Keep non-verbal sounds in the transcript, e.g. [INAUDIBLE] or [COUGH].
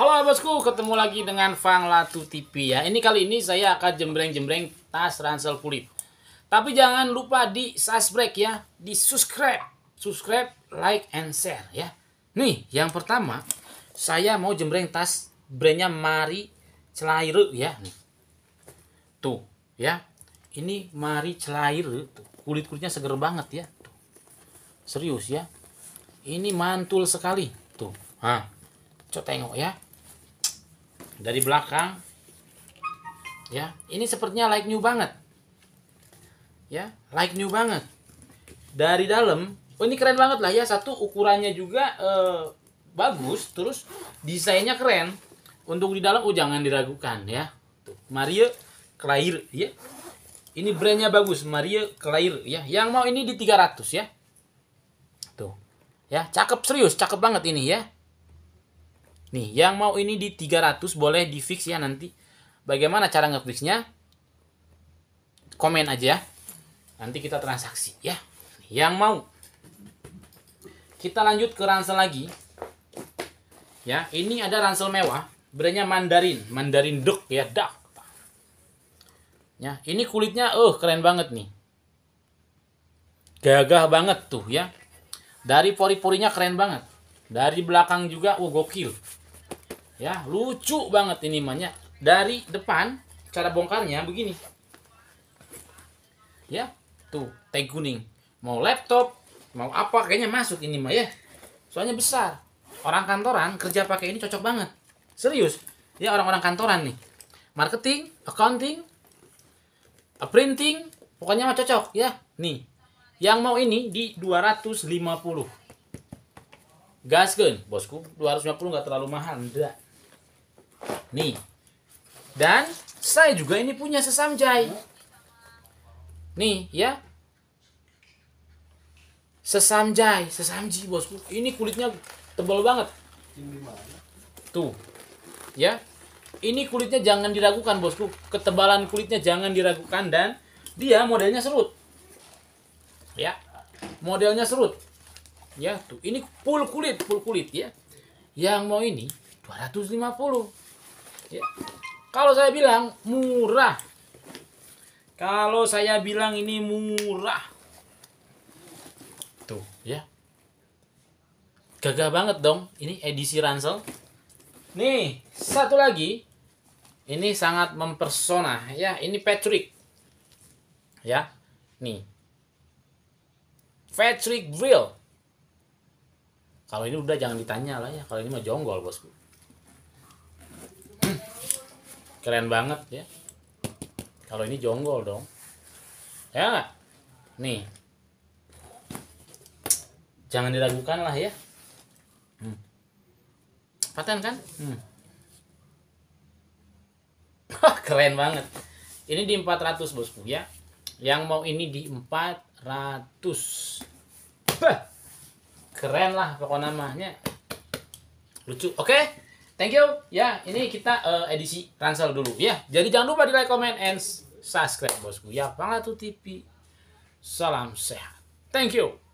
Halo bosku, ketemu lagi dengan Fang Latu TV ya. Ini kali ini saya akan jembreng-jembreng tas ransel kulit. Tapi jangan lupa di subscribe ya, di subscribe, subscribe, like and share ya. Nih, yang pertama saya mau jembreng tas brandnya Mari Celairu ya. Nih. Tuh ya, ini Mari Celairu. Kulit kulitnya seger banget ya. Tuh. Serius ya, ini mantul sekali. Tuh, ah, coba tengok ya dari belakang ya ini sepertinya like new banget ya like new banget dari dalam oh ini keren banget lah ya satu ukurannya juga eh, bagus terus desainnya keren untuk di dalam oh jangan diragukan ya Tuh, Mario Clair ya ini brandnya bagus Mario Clair ya yang mau ini di 300 ya tuh ya cakep serius cakep banget ini ya Nih, yang mau ini di 300 boleh di fix ya nanti. Bagaimana cara ngefixnya? Komen aja ya. Nanti kita transaksi ya. Yang mau. Kita lanjut ke ransel lagi. Ya, ini ada ransel mewah. Brandnya Mandarin, Mandarin Duck ya, Duck. Ya, ini kulitnya oh keren banget nih. Gagah banget tuh ya. Dari pori-porinya keren banget. Dari belakang juga, oh gokil ya lucu banget ini mahnya dari depan cara bongkarnya begini ya tuh tag kuning mau laptop mau apa kayaknya masuk ini mah ya soalnya besar orang kantoran kerja pakai ini cocok banget serius ya orang-orang kantoran nih marketing accounting printing pokoknya mah cocok ya nih yang mau ini di 250 gas gun bosku 250 nggak terlalu mahal enggak Nih. Dan saya juga ini punya sesam jai. Nih, ya. Sesam jai, sesam ji, bosku. Ini kulitnya tebal banget. Tuh. Ya. Ini kulitnya jangan diragukan, bosku. Ketebalan kulitnya jangan diragukan dan dia modelnya serut. Ya. Modelnya serut. Ya, tuh. Ini full kulit, full kulit ya. Yang mau ini 250 Ya. Kalau saya bilang murah. Kalau saya bilang ini murah. Tuh, ya. Gagah banget dong. Ini edisi ransel. Nih, satu lagi. Ini sangat mempersona ya. Ini Patrick. Ya. Nih. Patrick Will. Kalau ini udah jangan ditanya lah ya. Kalau ini mah jonggol, Bosku keren banget ya kalau ini jonggol dong ya nih jangan diragukan lah ya hmm. paten kan hmm. [LAUGHS] keren banget ini di 400 bosku ya yang mau ini di 400 bah. keren lah pokok namanya lucu oke okay? thank you ya ini kita uh, edisi ransel dulu ya jadi jangan lupa di like comment and subscribe bosku ya Pangatu TV salam sehat thank you